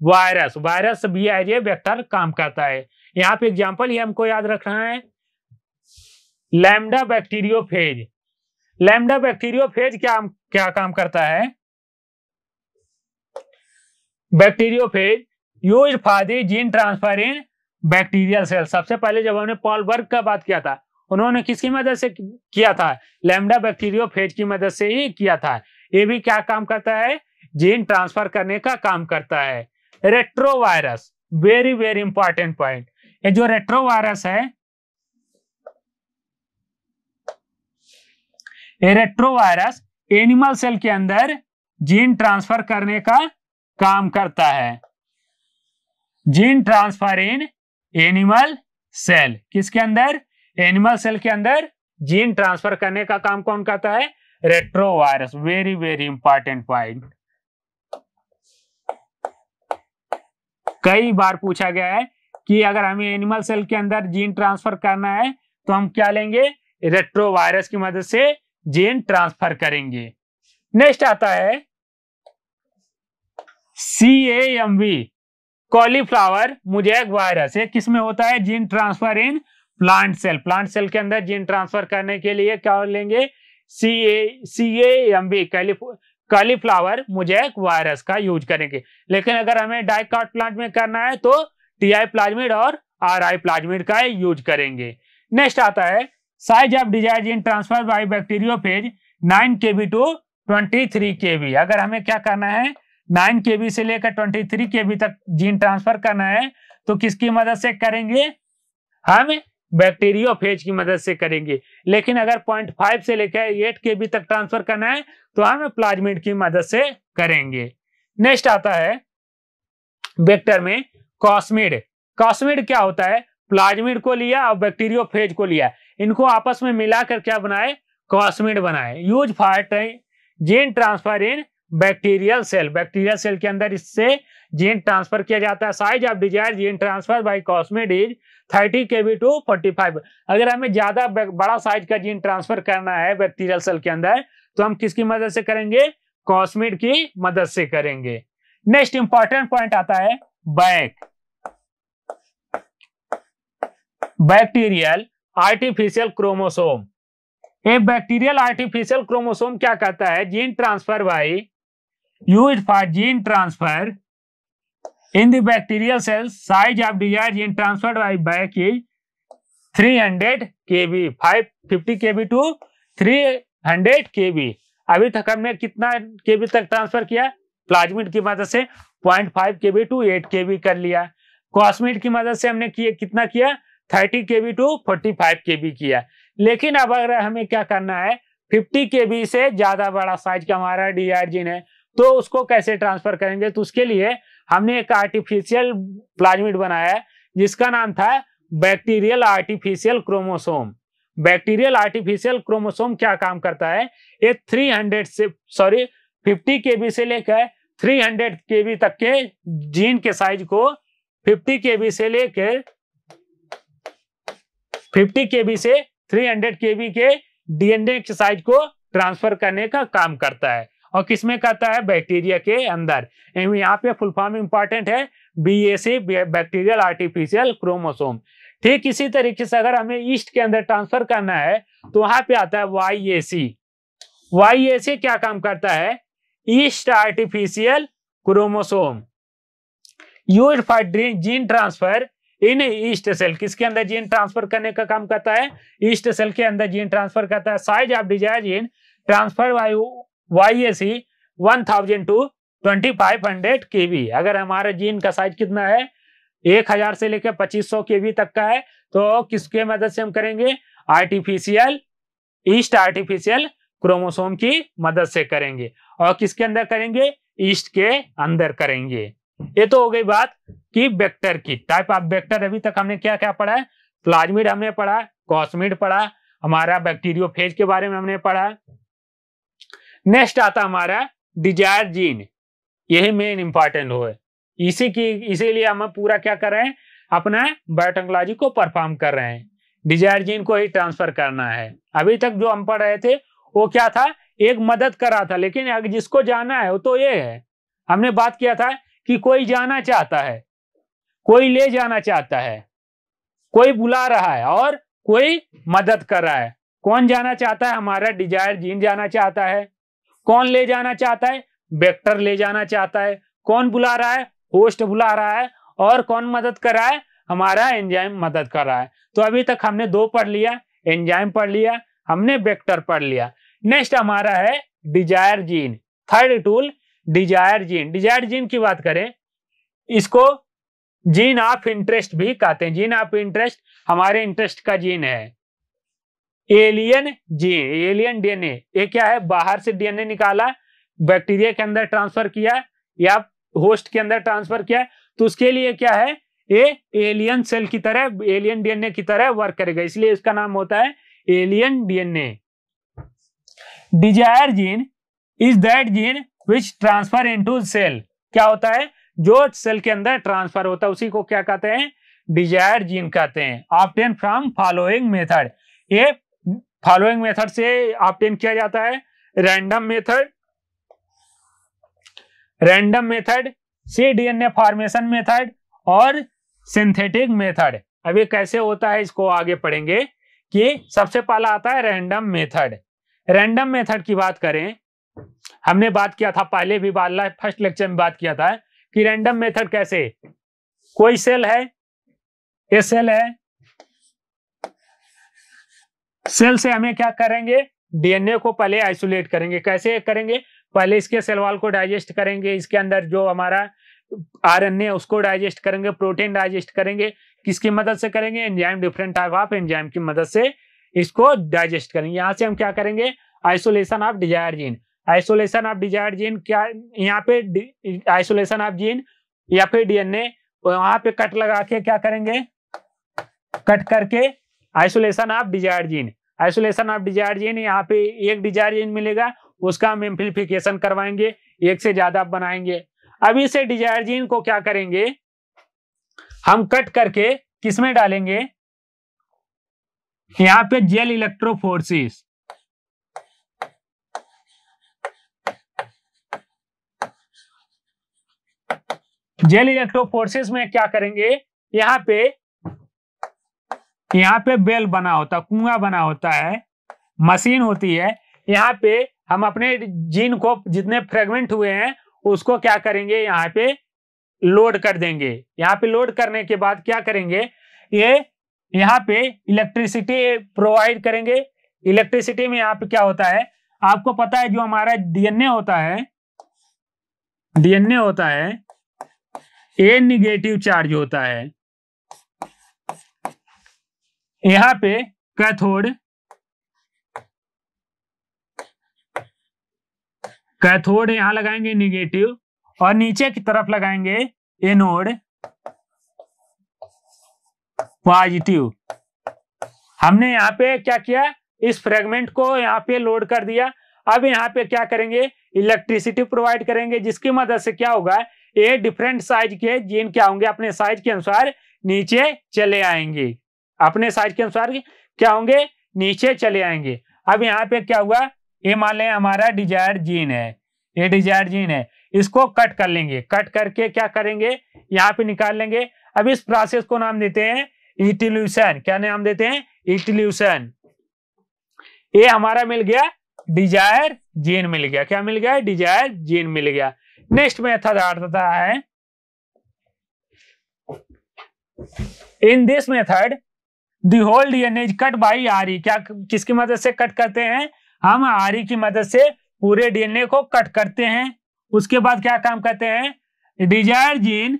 वायरस वायरस भी एज ए वेक्टर काम करता है यहाँ पे एग्जाम्पल ये हमको याद रखना है lambda bacteriophage lambda phage क्या क्या काम करता है bacteriophage use for gene transfer in bacterial cell सबसे पहले जब हमने पॉल वर्ग का बात किया था उन्होंने किसकी मदद से किया था लेमडा फेज की मदद से ही किया था ये भी क्या काम करता है जीन ट्रांसफर करने का काम करता है retrovirus very very important point ये जो रेट्रोवायरस है ये रेट्रोवायरस एनिमल सेल के अंदर जीन ट्रांसफर करने का काम करता है gene transfer in animal cell किसके अंदर एनिमल सेल के अंदर जीन ट्रांसफर करने का काम कौन करता है retrovirus very very important point कई बार पूछा गया है कि अगर हमें एनिमल सेल के अंदर जीन ट्रांसफर करना है तो हम क्या लेंगे रेट्रोवायरस की मदद से जीन ट्रांसफर करेंगे नेक्स्ट आता है C M V cauliflower mosaic virus है किसमें होता है gene transfer in plant cell plant cell के अंदर जीन ट्रांसफर करने के लिए क्या लेंगे C A C M B cauliflower mosaic virus का यूज करेंगे लेकिन अगर हमें डाइकॉट प्लांट में करना है तो टी आई प्लाज्मिड और आर आई प्लाज्मिड का यूज करेंगे नेक्स्ट आता है size of desire gene transfer by bacteriophage nine K B to twenty three K B अगर हमें क्या करना है नाइन के से लेकर ट्वेंटी थ्री के तक जीन ट्रांसफर करना है तो किसकी मदद से करेंगे हम बैक्टीरियो फेज की मदद से करेंगे लेकिन अगर पॉइंट फाइव से लेकर एट के बी तक ट्रांसफर करना है तो हम प्लाज्मिड की मदद से करेंगे नेक्स्ट आता है वेक्टर में कॉस्मिड कॉस्मिड क्या होता है प्लाज्मिड को लिया और बैक्टीरियो फेज को लिया इनको आपस में मिलाकर क्या बनाए कॉस्मिड बनाए use for gene transfer in bacterial cell bacterial cell के अंदर इससे जीन ट्रांसफर किया जाता है size of desire gene transfer by cosmid is thirty K B to forty five अगर हमें ज्यादा बड़ा साइज का जीन ट्रांसफर करना है बैक्टीरियल सेल के अंदर तो हम किसकी मदद से करेंगे कॉस्मेड की मदद से करेंगे नेक्स्ट इंपॉर्टेंट पॉइंट आता है बैक बैक्टीरियल आर्टिफिशियल क्रोमोसोम ये बैक्टीरियल आर्टिफिशियल क्रोमोसोम क्या कहता है gene transfer by used for gene transfer in the bacterial cells size of desired gene transferred by five is 300 kb 550 kb to 300 kb अभी तक हमने कितना के बी तक ट्रांसफर किया प्लाज्मिड की मदद से 0.5 B to eight K B कर लिया कॉस्मिड की मदद से हमने किए कितना किया 30 केबी टू 45 केबी किया लेकिन अब अगर हमें क्या करना है 50 बी से ज्यादा बड़ा साइज का हमारा डीआरजिन है तो उसको कैसे ट्रांसफर करेंगे तो उसके लिए हमने एक आर्टिफिशियल प्लाज्मिट बनाया है जिसका नाम था bacterial artificial chromosome bacterial artificial chromosome क्या काम करता है ये 300 से सॉरी 50 केबी से लेकर 300 बी तक के जीन के साइज को 50 केबी से लेकर 50 केबी से 300 केबी के डीएनए के साइज को ट्रांसफर करने का काम करता है और किसमें करता है बैक्टीरिया के अंदर यहाँ पे फुल फॉर्म इंपॉर्टेंट है B A C bacterial artificial chromosome ठीक इसी तरीके से अगर हमें ईस्ट के अंदर ट्रांसफर करना है तो वहां पे आता है Y A C Y A सी क्या काम करता है yeast artificial chromosome use for gene transfer in yeast cell किसके अंदर जीन ट्रांसफर करने का काम करता है ईस्ट सेल के अंदर जीन ट्रांसफर करता है size of desire gene transfer by Y A C one thousand to twenty five hundred K B अगर हमारे जीन का साइज कितना है एक हजार से लेकर पच्चीस सौ के बी तक का है तो किसके मदद से हम करेंगे आर्टिफिशियल ईस्ट आर्टिफिशियल क्रोमोसोम की मदद से करेंगे और किसके अंदर करेंगे ईस्ट के अंदर करेंगे ये तो हो गई बात कि वेक्टर की टाइप ऑफ वेक्टर अभी तक हमने क्या क्या पढ़ा है प्लाज्मिड हमने पढ़ा कॉस्मिड पढ़ा हमारा बैक्टीरियोफेज के बारे में हमने पढ़ा नेक्स्ट आता हमारा डिजायर जीन यही मेन इंपॉर्टेंट हो इसी की इसीलिए हम पूरा क्या कर रहे हैं अपना बायोटेक्नोलॉजी को परफॉर्म कर रहे हैं डिजायर जीन को ही ट्रांसफर करना है अभी तक जो हम पढ़ रहे थे वो क्या था एक मदद कर रहा था लेकिन अगर जिसको जाना है वो तो ये है हमने बात किया था कि कोई जाना चाहता है कोई ले जाना चाहता है कोई बुला रहा है और कोई मदद कर रहा है कौन जाना चाहता है हमारा डिजायर जीन जाना चाहता है कौन ले जाना चाहता है वेक्टर ले जाना चाहता है कौन बुला रहा है होस्ट बुला रहा है और कौन मदद कर रहा है हमारा एंजाइम मदद कर रहा है तो अभी तक हमने दो पढ़ लिया एंजाइम पढ़ लिया हमने वेक्टर पढ़ लिया नेक्स्ट हमारा है desire gene third tool desire gene desire gene की बात करें इसको जीन ऑफ इंटरेस्ट भी कहते हैं जीन ऑफ इंटरेस्ट हमारे इंटरेस्ट का जीन है एलियन जी एलियन डीएनए ये क्या है बाहर से डीएनए निकाला बैक्टीरिया के अंदर ट्रांसफर किया या होस्ट के अंदर ट्रांसफर किया तो उसके लिए क्या है ये एलियन सेल की तरह एलियन डीएनए की तरह वर्क करेगा इसलिए इसका नाम होता है alien DNA desire gene is that gene which transfer into cell क्या होता है जो सेल के अंदर ट्रांसफर होता है उसी को क्या कहते हैं डिजायर जीन कहते हैं ऑप्टेन फ्रॉम फॉलोइंग मेथड ये फॉलोइंग मेथड से ऑप्टेन किया जाता है रैंडम मेथड रैंडम मेथड से डीएनए फॉर्मेशन मेथड और सिंथेटिक मेथड अभी कैसे होता है इसको आगे पढ़ेंगे कि सबसे पहला आता है रैंडम मेथड रैंडम मेथड की बात करें हमने बात किया था पहले भी बाला फर्स्ट लेक्चर में बात किया था कि रैंडम मेथड कैसे कोई सेल है ये सेल है सेल से हमें क्या करेंगे डीएनए को पहले आइसोलेट करेंगे कैसे करेंगे पहले इसके सेलवाल को डाइजेस्ट करेंगे इसके अंदर जो हमारा आरएनए उसको डाइजेस्ट करेंगे प्रोटीन डाइजेस्ट करेंगे किसकी मदद से करेंगे enzyme different type of enzyme की मदद से इसको डाइजेस्ट करेंगे यहाँ से हम क्या करेंगे isolation of desire gene isolation of desire gene क्या यहाँ पे आइसोलेशन ऑफ जीन या फिर डीएनए वहां पे कट लगा के क्या करेंगे कट करके isolation of desire gene isolation of desire gene यहाँ पे एक डिजायर जीन मिलेगा उसका हम एम्पलीफिकेशन करवाएंगे एक से ज्यादा बनाएंगे अब इसे डिजायर जीन को क्या करेंगे हम कट करके किसमें डालेंगे यहाँ पे जेल इलेक्ट्रोफोर्सिस जेल इलेक्ट्रोफोर्सिस में क्या करेंगे यहाँ पे यहाँ पे बेल बना होता कुआ बना होता है मशीन होती है यहाँ पे हम अपने जीन को जितने फ्रेगमेंट हुए हैं उसको क्या करेंगे यहाँ पे लोड कर देंगे यहाँ पे लोड करने के बाद क्या करेंगे ये यहाँ पे इलेक्ट्रिसिटी प्रोवाइड करेंगे इलेक्ट्रिसिटी में यहाँ पे क्या होता है आपको पता है जो हमारा डीएनए होता है डीएनए होता है ए निगेटिव चार्ज होता है यहां पे कैथोड कैथोड यहां लगाएंगे निगेटिव और नीचे की तरफ लगाएंगे एनोड पॉजिटिव हमने यहाँ पे क्या किया इस फ्रेगमेंट को यहाँ पे लोड कर दिया अब यहां पे क्या करेंगे इलेक्ट्रिसिटी प्रोवाइड करेंगे जिसकी मदद से क्या होगा ये डिफरेंट साइज के जीन क्या होंगे अपने साइज के अनुसार नीचे चले आएंगे अपने साइज के अनुसार क्या होंगे नीचे चले आएंगे अब यहाँ पे क्या हुआ ये मान लें हमारा डिजायर जीन है ये डिजायर जीन है इसको कट कर लेंगे कट करके क्या करेंगे यहाँ पे निकाल लेंगे अब इस प्रोसेस को नाम देते हैं इटिल्यूशन क्या नाम देते हैं इटिल्यूशन ये हमारा मिल गया डिजायर जीन मिल गया क्या मिल गया डिजायर जीन मिल गया नेक्स्ट मेथड आता है in this method the whole DNA is cut by R E क्या किसकी मदद से कट करते हैं हम आर ई की मदद से पूरे डीएनए को कट करते हैं उसके बाद क्या काम करते हैं desire gene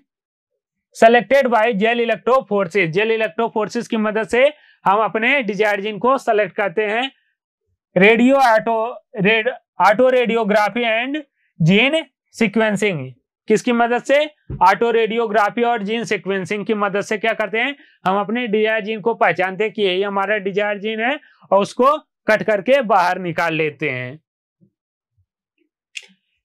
selected by gel electrophoresis gel electrophoresis की मदद से हम अपने डिजायर जीन को सेलेक्ट करते हैं radio auto rad auto radiography and gene sequencing किसकी मदद से ऑटो रेडियोग्राफी और जीन सिक्वेंसिंग की मदद से क्या करते हैं हम अपने डिजायर जीन को पहचानते हैं कि यही हमारा डिजायर जीन है और उसको कट करके बाहर निकाल लेते हैं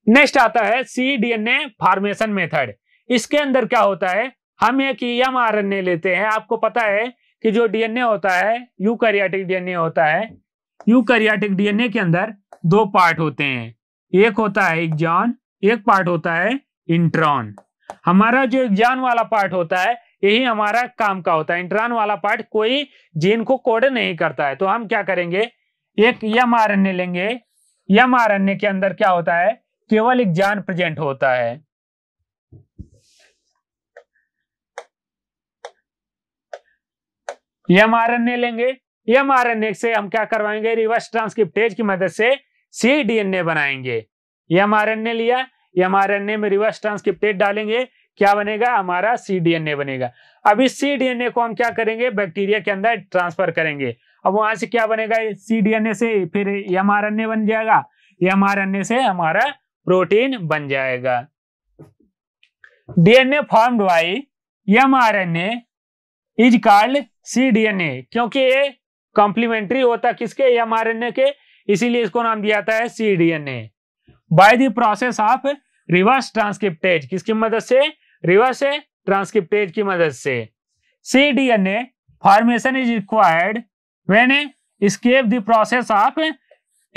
नेक्स्ट आता है सी डीएनए फॉर्मेशन मेथड इसके अंदर क्या होता है हम एक E M R N A लेते हैं आपको पता है कि जो डीएनए होता है यू करियाटिक डीएनए होता है यू करियाटिक डीएनए के अंदर दो पार्ट होते हैं एक होता है एक जॉन एक पार्ट होता है इंट्रॉन हमारा जो एग्जाम वाला पार्ट होता है यही हमारा काम का होता है इंट्रॉन वाला पार्ट कोई जीन को कोड नहीं करता है तो हम क्या करेंगे एक यम आर लेंगे यम आर के अंदर क्या होता है केवल एक जान प्रेजेंट होता है यम आर लेंगे यम आर से हम क्या करवाएंगे रिवर्स ट्रांसक्रिप्टेज की मदद से सी डी एन ए बनाएंगे यम आर लिया ये हमारे एन में रिवर्स ट्रांसक्रिप्टेड डालेंगे क्या बनेगा हमारा सी डी एन ए बनेगा अब इस सी डी एन ए को हम क्या करेंगे बैक्टीरिया के अंदर ट्रांसफर करेंगे अब वहां से क्या बनेगा सी डी एन ए से फिर एम आर एन ए बन जाएगा एम आर एन ए से हमारा प्रोटीन बन जाएगा DNA formed by M R N A is called C D N A क्योंकि ये कॉम्प्लीमेंट्री होता किसके एम आर एन ए के इसीलिए इसको नाम दिया जाता है C D N A by the process of reverse transcriptase किसकी मदद से रिवर्स ट्रांसक्रिप्टेज की मदद से C D N A formation is required when escape the process of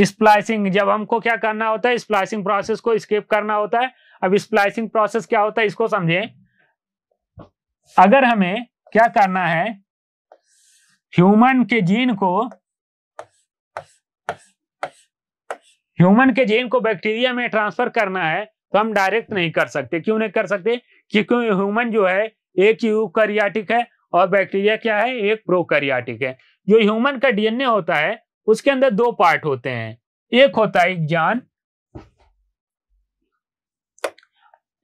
splicing जब हमको क्या करना होता है स्प्लाइसिंग प्रोसेस को स्केप करना होता है अब स्प्लाइसिंग प्रोसेस क्या होता है इसको समझे अगर हमें क्या करना है ह्यूमन के जीन को ह्यूमन के जीन को बैक्टीरिया में ट्रांसफर करना है तो हम डायरेक्ट नहीं कर सकते क्यों नहीं कर सकते क्योंकि ह्यूमन जो है एक यूकैरियोटिक है और बैक्टीरिया क्या है एक प्रोकरियाटिक है जो ह्यूमन का डीएनए होता है उसके अंदर दो पार्ट होते हैं एक होता है एग्जान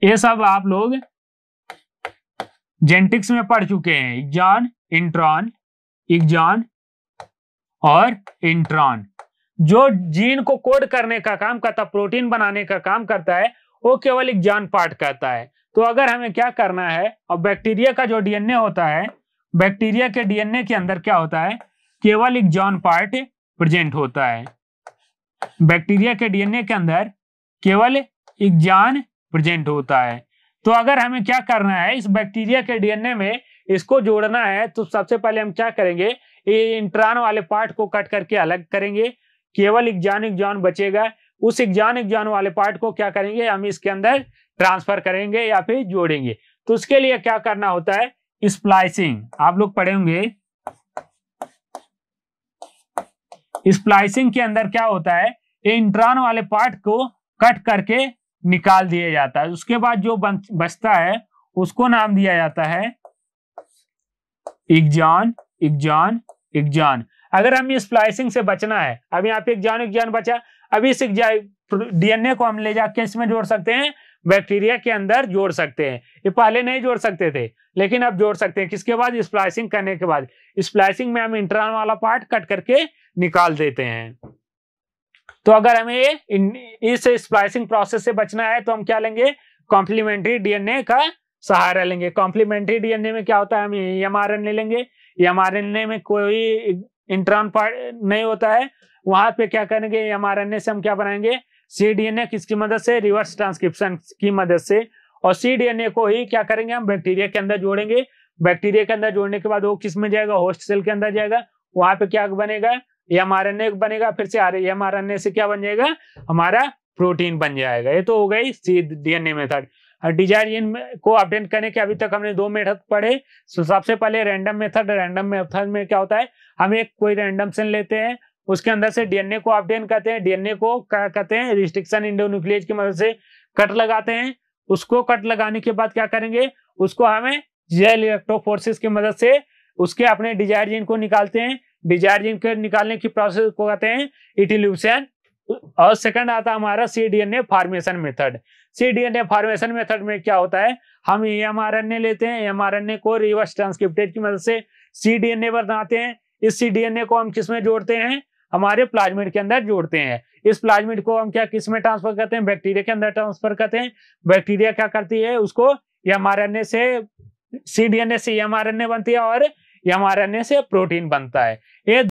ये सब आप लोग जेनेटिक्स में पढ़ चुके हैं एग्जान इंट्रॉन एग्जान और इंट्रॉन जो जीन को कोड करने का काम करता प्रोटीन बनाने का काम करता है वो केवल एक जान पार्ट कहता है तो अगर हमें क्या करना है और बैक्टीरिया का जो डीएनए होता है बैक्टीरिया के डीएनए के अंदर क्या होता है केवल एक जॉन पार्ट प्रेजेंट होता है बैक्टीरिया के डीएनए के अंदर केवल एक जॉन प्रेजेंट होता है तो अगर हमें क्या करना है इस बैक्टीरिया के डीएनए में इसको जोड़ना है तो सबसे पहले हम क्या करेंगे इंट्रॉन वाले पार्ट को कट करके अलग करेंगे केवल एक जॉन एक जॉन बचेगा उस एग्जान एग्जान वाले पार्ट को क्या करेंगे हम इसके अंदर ट्रांसफर करेंगे या फिर जोड़ेंगे तो उसके लिए क्या करना होता है स्प्लाइसिंग आप लोग पढ़े होंगे स्प्लाइसिंग के अंदर क्या होता है इंट्रॉन वाले पार्ट को कट करके निकाल दिया जाता है उसके बाद जो बचता है उसको नाम दिया जाता है एग्जान एग्जान एग्जान अगर हमें स्प्लाइसिंग से बचना है अब यहाँ पे एग्जान एग्जान बचा अभी इस डीएनए को हम ले जाके इसमें जोड़ सकते हैं बैक्टीरिया के अंदर जोड़ सकते हैं ये पहले नहीं जोड़ सकते थे लेकिन अब जोड़ सकते हैं किसके बाद स्प्लाइसिंग करने के बाद स्प्लाइसिंग में हम इंटरन वाला पार्ट कट करके निकाल देते हैं तो अगर हमें इस स्प्लाइसिंग प्रोसेस से बचना है तो हम क्या लेंगे कॉम्प्लीमेंट्री डीएनए का सहारा लेंगे कॉम्प्लीमेंट्री डीएनए में क्या होता है हम एम आर एन लेंगे एम आर एन ए में कोई इंट्रॉन पार्ट नहीं होता है वहां पे क्या करेंगे ए से हम क्या बनाएंगे सीडीएनए किसकी मदद से रिवर्स ट्रांसक्रिप्शन की मदद से और सीडीएनए को ही क्या करेंगे हम बैक्टीरिया के अंदर जोड़ेंगे बैक्टीरिया के अंदर जोड़ने के बाद वो किस में जाएगा होस्ट सेल के अंदर जाएगा वहां पे क्या बनेगा एम आर एन ए बनेगा फिर से आर ए से क्या बन जाएगा हमारा प्रोटीन बन जाएगा ये तो हो गई सी डीएनए मेथड डिजाइन को अपडेट करने के अभी तक हमने दो मेथड पढ़े तो सबसे पहले रैंडम मेथड रैंडम मेथड में क्या होता है हम एक कोई रैंडम सेल लेते हैं उसके अंदर से डीएनए को अपडेन कहते हैं डीएनए को क्या कहते हैं रिस्ट्रिक्शन इंडोन्यूक्लियज की मदद से कट लगाते हैं उसको कट लगाने के बाद क्या करेंगे उसको हमें जेल इलेक्ट्रोफोर्सिस की मदद से उसके अपने डिजायर जीन को निकालते हैं डिजायर जीन के निकालने की प्रोसेस को कहते हैं इटिल्यूशन और सेकंड आता है हमारा C D N A formation method C D N A formation method में क्या होता है हम एम आर एन ए लेते हैं एम आर एन ए को रिवर्स ट्रांसक्रिप्टेड की मदद से सी डी एन ए बनाते हैं इस सी डी एन ए को हम किस में जोड़ते हैं हमारे प्लाज्मिड के अंदर जोड़ते हैं इस प्लाज्मिड को हम क्या किसमें ट्रांसफर करते हैं बैक्टीरिया के अंदर ट्रांसफर करते हैं बैक्टीरिया क्या करती है उसको एमआरएनए से सीडीएनए से एमआरएनए बनती है और एमआरएनए से प्रोटीन बनता है ये